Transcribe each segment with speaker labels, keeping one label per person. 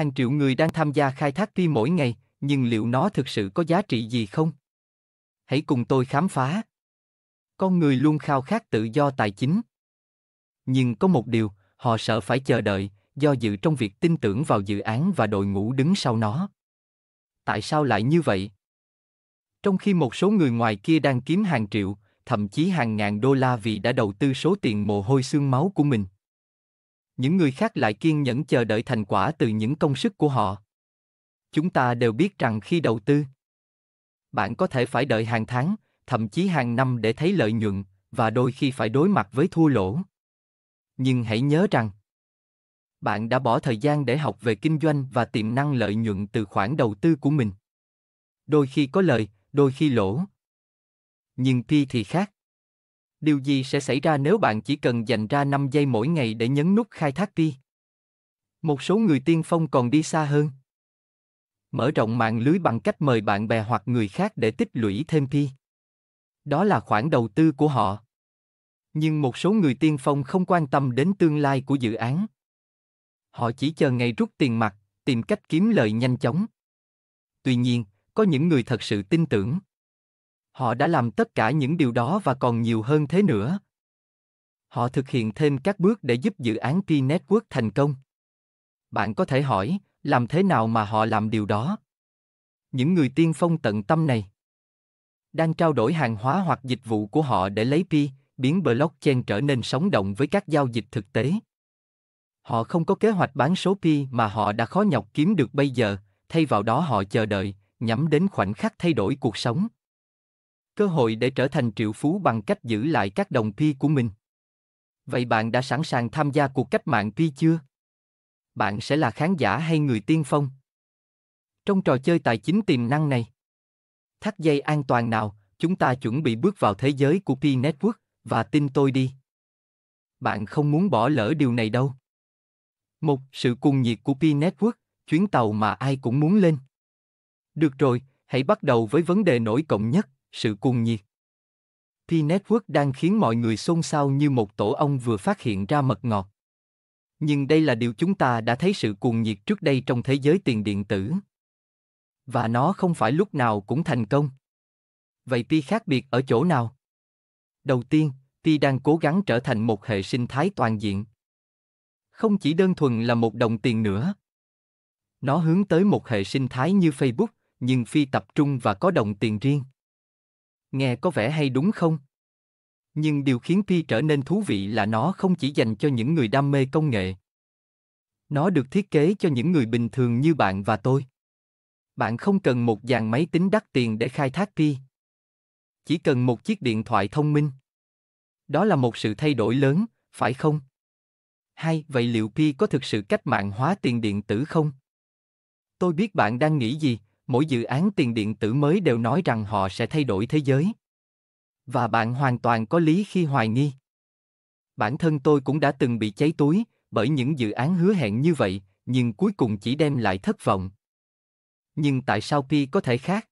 Speaker 1: hàng triệu người đang tham gia khai thác pi mỗi ngày, nhưng liệu nó thực sự có giá trị gì không? Hãy cùng tôi khám phá. Con người luôn khao khát tự do tài chính. Nhưng có một điều, họ sợ phải chờ đợi, do dự trong việc tin tưởng vào dự án và đội ngũ đứng sau nó. Tại sao lại như vậy? Trong khi một số người ngoài kia đang kiếm hàng triệu, thậm chí hàng ngàn đô la vì đã đầu tư số tiền mồ hôi xương máu của mình, những người khác lại kiên nhẫn chờ đợi thành quả từ những công sức của họ chúng ta đều biết rằng khi đầu tư bạn có thể phải đợi hàng tháng thậm chí hàng năm để thấy lợi nhuận và đôi khi phải đối mặt với thua lỗ nhưng hãy nhớ rằng bạn đã bỏ thời gian để học về kinh doanh và tiềm năng lợi nhuận từ khoản đầu tư của mình đôi khi có lời đôi khi lỗ nhưng pi thì khác điều gì sẽ xảy ra nếu bạn chỉ cần dành ra 5 giây mỗi ngày để nhấn nút khai thác đi? Một số người tiên phong còn đi xa hơn. Mở rộng mạng lưới bằng cách mời bạn bè hoặc người khác để tích lũy thêm pi. Đó là khoản đầu tư của họ. Nhưng một số người tiên phong không quan tâm đến tương lai của dự án. Họ chỉ chờ ngày rút tiền mặt, tìm cách kiếm lời nhanh chóng. Tuy nhiên, có những người thật sự tin tưởng Họ đã làm tất cả những điều đó và còn nhiều hơn thế nữa. Họ thực hiện thêm các bước để giúp dự án T-Network thành công. Bạn có thể hỏi, làm thế nào mà họ làm điều đó? Những người tiên phong tận tâm này đang trao đổi hàng hóa hoặc dịch vụ của họ để lấy P, biến blockchain trở nên sống động với các giao dịch thực tế. Họ không có kế hoạch bán số P mà họ đã khó nhọc kiếm được bây giờ, thay vào đó họ chờ đợi, nhắm đến khoảnh khắc thay đổi cuộc sống cơ hội để trở thành triệu phú bằng cách giữ lại các đồng pi của mình. Vậy bạn đã sẵn sàng tham gia cuộc cách mạng pi chưa? Bạn sẽ là khán giả hay người tiên phong? Trong trò chơi tài chính tiềm năng này, thắt dây an toàn nào, chúng ta chuẩn bị bước vào thế giới của Pi Network và tin tôi đi. Bạn không muốn bỏ lỡ điều này đâu. Một, sự cuồng nhiệt của Pi Network, chuyến tàu mà ai cũng muốn lên. Được rồi, hãy bắt đầu với vấn đề nổi cộng nhất, sự cuồng nhiệt. P-Network đang khiến mọi người xôn xao như một tổ ong vừa phát hiện ra mật ngọt. Nhưng đây là điều chúng ta đã thấy sự cuồng nhiệt trước đây trong thế giới tiền điện tử. Và nó không phải lúc nào cũng thành công. Vậy Pi khác biệt ở chỗ nào? Đầu tiên, Pi đang cố gắng trở thành một hệ sinh thái toàn diện. Không chỉ đơn thuần là một đồng tiền nữa. Nó hướng tới một hệ sinh thái như Facebook, nhưng phi tập trung và có đồng tiền riêng nghe có vẻ hay đúng không? Nhưng điều khiến Pi trở nên thú vị là nó không chỉ dành cho những người đam mê công nghệ. Nó được thiết kế cho những người bình thường như bạn và tôi. Bạn không cần một dàn máy tính đắt tiền để khai thác Pi. Chỉ cần một chiếc điện thoại thông minh. Đó là một sự thay đổi lớn, phải không? Hay vậy liệu Pi có thực sự cách mạng hóa tiền điện tử không? Tôi biết bạn đang nghĩ gì, mỗi dự án tiền điện tử mới đều nói rằng họ sẽ thay đổi thế giới. Và bạn hoàn toàn có lý khi hoài nghi. Bản thân tôi cũng đã từng bị cháy túi bởi những dự án hứa hẹn như vậy, nhưng cuối cùng chỉ đem lại thất vọng. Nhưng tại sao Pi có thể khác?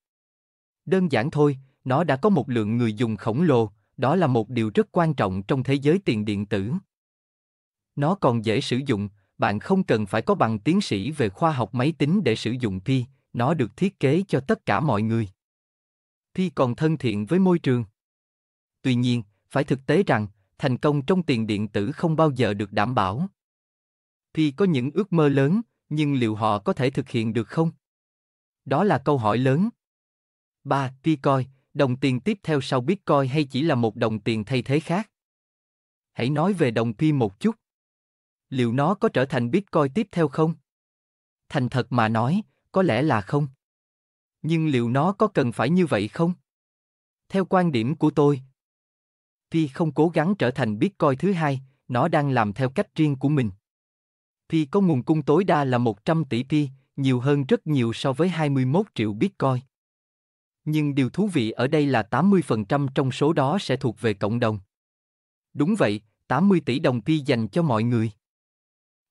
Speaker 1: Đơn giản thôi, nó đã có một lượng người dùng khổng lồ, đó là một điều rất quan trọng trong thế giới tiền điện tử. Nó còn dễ sử dụng, bạn không cần phải có bằng tiến sĩ về khoa học máy tính để sử dụng Pi, nó được thiết kế cho tất cả mọi người. Thi còn thân thiện với môi trường. Tuy nhiên, phải thực tế rằng, thành công trong tiền điện tử không bao giờ được đảm bảo. Thi có những ước mơ lớn, nhưng liệu họ có thể thực hiện được không? Đó là câu hỏi lớn. 3. Bitcoin, đồng tiền tiếp theo sau Bitcoin hay chỉ là một đồng tiền thay thế khác? Hãy nói về đồng Pi một chút. Liệu nó có trở thành Bitcoin tiếp theo không? Thành thật mà nói, có lẽ là không. Nhưng liệu nó có cần phải như vậy không? Theo quan điểm của tôi, Pi không cố gắng trở thành Bitcoin thứ hai, nó đang làm theo cách riêng của mình. Pi có nguồn cung tối đa là 100 tỷ Pi, nhiều hơn rất nhiều so với 21 triệu Bitcoin. Nhưng điều thú vị ở đây là 80% trong số đó sẽ thuộc về cộng đồng. Đúng vậy, 80 tỷ đồng Pi dành cho mọi người.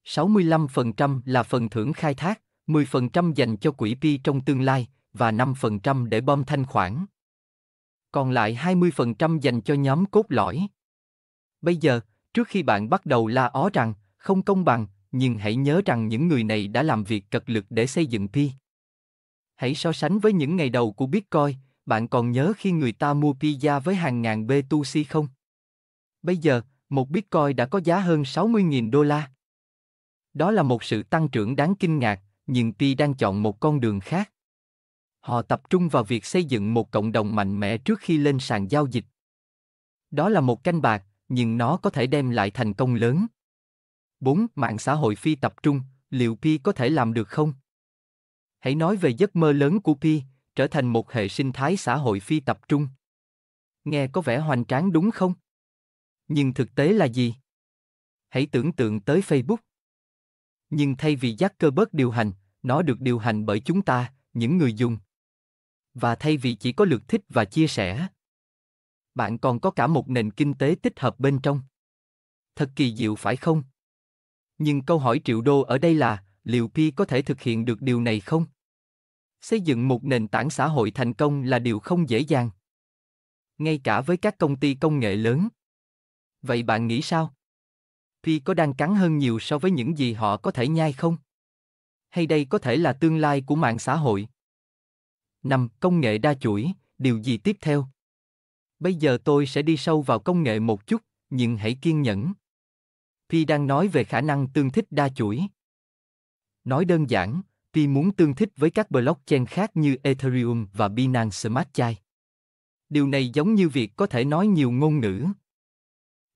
Speaker 1: 65% là phần thưởng khai thác. 10% dành cho quỹ Pi trong tương lai và 5% để bơm thanh khoản. Còn lại 20% dành cho nhóm cốt lõi. Bây giờ, trước khi bạn bắt đầu la ó rằng không công bằng, nhưng hãy nhớ rằng những người này đã làm việc cật lực để xây dựng Pi. Hãy so sánh với những ngày đầu của Bitcoin, bạn còn nhớ khi người ta mua pizza với hàng ngàn B2C không? Bây giờ, một Bitcoin đã có giá hơn 60.000 đô la. Đó là một sự tăng trưởng đáng kinh ngạc, nhưng Pi đang chọn một con đường khác. Họ tập trung vào việc xây dựng một cộng đồng mạnh mẽ trước khi lên sàn giao dịch. Đó là một canh bạc, nhưng nó có thể đem lại thành công lớn. 4. Mạng xã hội phi tập trung, liệu Pi có thể làm được không? Hãy nói về giấc mơ lớn của Pi, trở thành một hệ sinh thái xã hội phi tập trung. Nghe có vẻ hoành tráng đúng không? Nhưng thực tế là gì? Hãy tưởng tượng tới Facebook nhưng thay vì giác cơ bớt điều hành, nó được điều hành bởi chúng ta, những người dùng. Và thay vì chỉ có lượt thích và chia sẻ, bạn còn có cả một nền kinh tế tích hợp bên trong. Thật kỳ diệu phải không? Nhưng câu hỏi triệu đô ở đây là, liệu Pi có thể thực hiện được điều này không? Xây dựng một nền tảng xã hội thành công là điều không dễ dàng. Ngay cả với các công ty công nghệ lớn. Vậy bạn nghĩ sao? Pi có đang cắn hơn nhiều so với những gì họ có thể nhai không? Hay đây có thể là tương lai của mạng xã hội? 5. Công nghệ đa chuỗi, điều gì tiếp theo? Bây giờ tôi sẽ đi sâu vào công nghệ một chút, nhưng hãy kiên nhẫn. Pi đang nói về khả năng tương thích đa chuỗi. Nói đơn giản, Pi muốn tương thích với các blockchain khác như Ethereum và Binance Smart Chain. Điều này giống như việc có thể nói nhiều ngôn ngữ,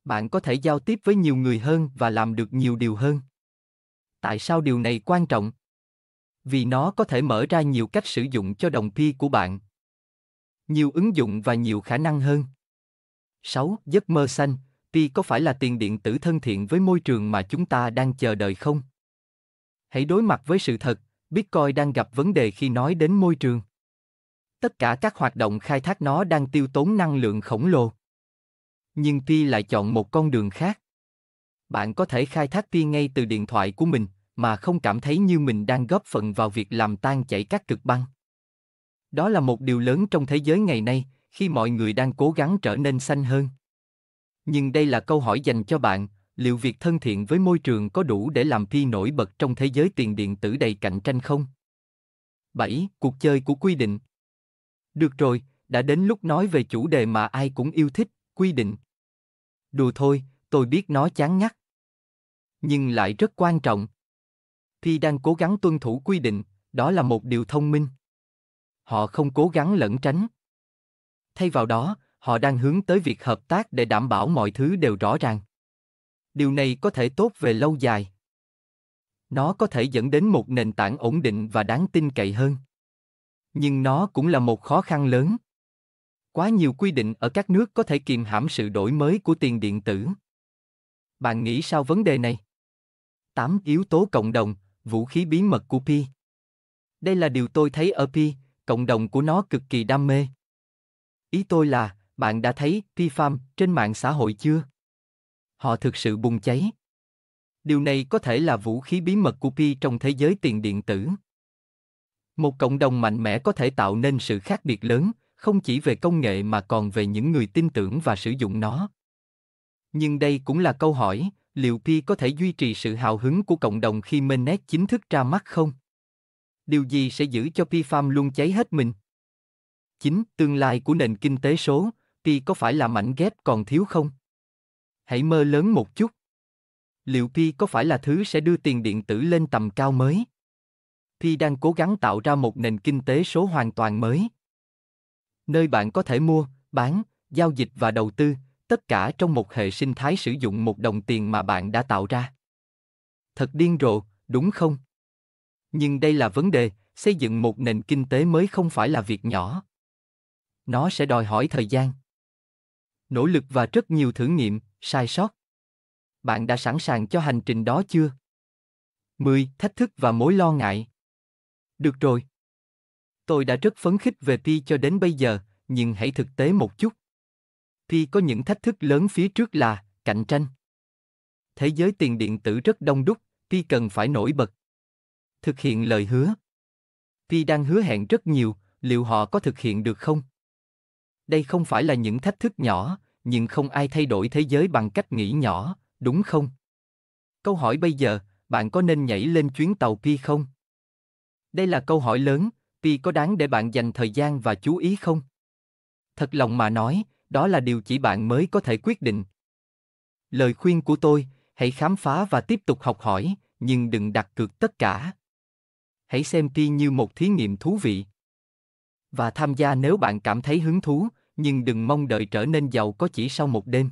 Speaker 1: bạn có thể giao tiếp với nhiều người hơn và làm được nhiều điều hơn tại sao điều này quan trọng vì nó có thể mở ra nhiều cách sử dụng cho đồng pi của bạn nhiều ứng dụng và nhiều khả năng hơn 6. Giấc mơ xanh, Pi có phải là tiền điện tử thân thiện với môi trường mà chúng ta đang chờ đợi không? Hãy đối mặt với sự thật, Bitcoin đang gặp vấn đề khi nói đến môi trường. Tất cả các hoạt động khai thác nó đang tiêu tốn năng lượng khổng lồ nhưng Pi lại chọn một con đường khác. Bạn có thể khai thác Pi ngay từ điện thoại của mình, mà không cảm thấy như mình đang góp phần vào việc làm tan chảy các cực băng. Đó là một điều lớn trong thế giới ngày nay, khi mọi người đang cố gắng trở nên xanh hơn. Nhưng đây là câu hỏi dành cho bạn, liệu việc thân thiện với môi trường có đủ để làm Pi nổi bật trong thế giới tiền điện tử đầy cạnh tranh không? 7. Cuộc chơi của quy định Được rồi, đã đến lúc nói về chủ đề mà ai cũng yêu thích, quy định. Đùa thôi, tôi biết nó chán ngắt. Nhưng lại rất quan trọng. Thì đang cố gắng tuân thủ quy định, đó là một điều thông minh. Họ không cố gắng lẩn tránh. Thay vào đó, họ đang hướng tới việc hợp tác để đảm bảo mọi thứ đều rõ ràng. Điều này có thể tốt về lâu dài. Nó có thể dẫn đến một nền tảng ổn định và đáng tin cậy hơn. Nhưng nó cũng là một khó khăn lớn quá nhiều quy định ở các nước có thể kiềm hãm sự đổi mới của tiền điện tử bạn nghĩ sao vấn đề này 8 yếu tố cộng đồng vũ khí bí mật của pi đây là điều tôi thấy ở pi cộng đồng của nó cực kỳ đam mê ý tôi là bạn đã thấy pi farm trên mạng xã hội chưa họ thực sự bùng cháy điều này có thể là vũ khí bí mật của pi trong thế giới tiền điện tử một cộng đồng mạnh mẽ có thể tạo nên sự khác biệt lớn không chỉ về công nghệ mà còn về những người tin tưởng và sử dụng nó nhưng đây cũng là câu hỏi liệu pi có thể duy trì sự hào hứng của cộng đồng khi mainnet chính thức ra mắt không điều gì sẽ giữ cho pi farm luôn cháy hết mình 9. Tương lai của nền kinh tế số, Pi có phải là mảnh ghép còn thiếu không? Hãy mơ lớn một chút. Liệu Pi có phải là thứ sẽ đưa tiền điện tử lên tầm cao mới? Pi đang cố gắng tạo ra một nền kinh tế số hoàn toàn mới nơi bạn có thể mua, bán, giao dịch và đầu tư, tất cả trong một hệ sinh thái sử dụng một đồng tiền mà bạn đã tạo ra. Thật điên rồ, đúng không? Nhưng đây là vấn đề, xây dựng một nền kinh tế mới không phải là việc nhỏ. Nó sẽ đòi hỏi thời gian, nỗ lực và rất nhiều thử nghiệm, sai sót. Bạn đã sẵn sàng cho hành trình đó chưa? 10. Thách thức và mối lo ngại. Được rồi, Tôi đã rất phấn khích về Pi cho đến bây giờ, nhưng hãy thực tế một chút. Pi có những thách thức lớn phía trước là cạnh tranh. Thế giới tiền điện tử rất đông đúc, Pi cần phải nổi bật. Thực hiện lời hứa. Pi đang hứa hẹn rất nhiều, liệu họ có thực hiện được không? Đây không phải là những thách thức nhỏ, nhưng không ai thay đổi thế giới bằng cách nghĩ nhỏ, đúng không? Câu hỏi bây giờ, bạn có nên nhảy lên chuyến tàu Pi không? Đây là câu hỏi lớn, Pi có đáng để bạn dành thời gian và chú ý không? Thật lòng mà nói, đó là điều chỉ bạn mới có thể quyết định. Lời khuyên của tôi, hãy khám phá và tiếp tục học hỏi, nhưng đừng đặt cược tất cả. Hãy xem Pi như một thí nghiệm thú vị. Và tham gia nếu bạn cảm thấy hứng thú, nhưng đừng mong đợi trở nên giàu có chỉ sau một đêm.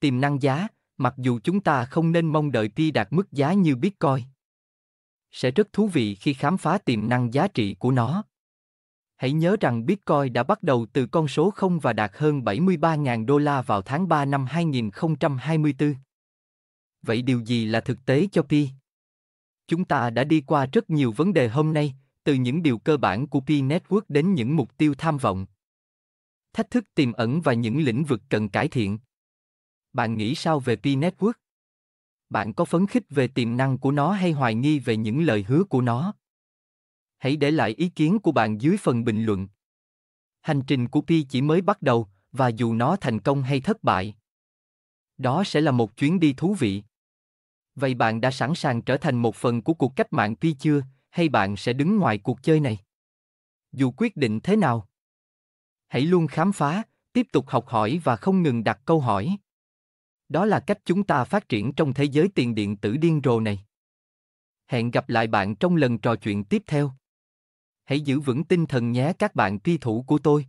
Speaker 1: Tiềm năng giá, mặc dù chúng ta không nên mong đợi Pi đạt mức giá như Bitcoin sẽ rất thú vị khi khám phá tiềm năng giá trị của nó. Hãy nhớ rằng Bitcoin đã bắt đầu từ con số 0 và đạt hơn 73.000 đô la vào tháng 3 năm 2024. Vậy điều gì là thực tế cho Pi? Chúng ta đã đi qua rất nhiều vấn đề hôm nay, từ những điều cơ bản của Pi Network đến những mục tiêu tham vọng. Thách thức tiềm ẩn và những lĩnh vực cần cải thiện. Bạn nghĩ sao về Pi Network? bạn có phấn khích về tiềm năng của nó hay hoài nghi về những lời hứa của nó hãy để lại ý kiến của bạn dưới phần bình luận hành trình của pi chỉ mới bắt đầu và dù nó thành công hay thất bại đó sẽ là một chuyến đi thú vị vậy bạn đã sẵn sàng trở thành một phần của cuộc cách mạng pi chưa hay bạn sẽ đứng ngoài cuộc chơi này dù quyết định thế nào hãy luôn khám phá tiếp tục học hỏi và không ngừng đặt câu hỏi đó là cách chúng ta phát triển trong thế giới tiền điện tử điên rồ này. Hẹn gặp lại bạn trong lần trò chuyện tiếp theo. Hãy giữ vững tinh thần nhé các bạn tri thủ của tôi.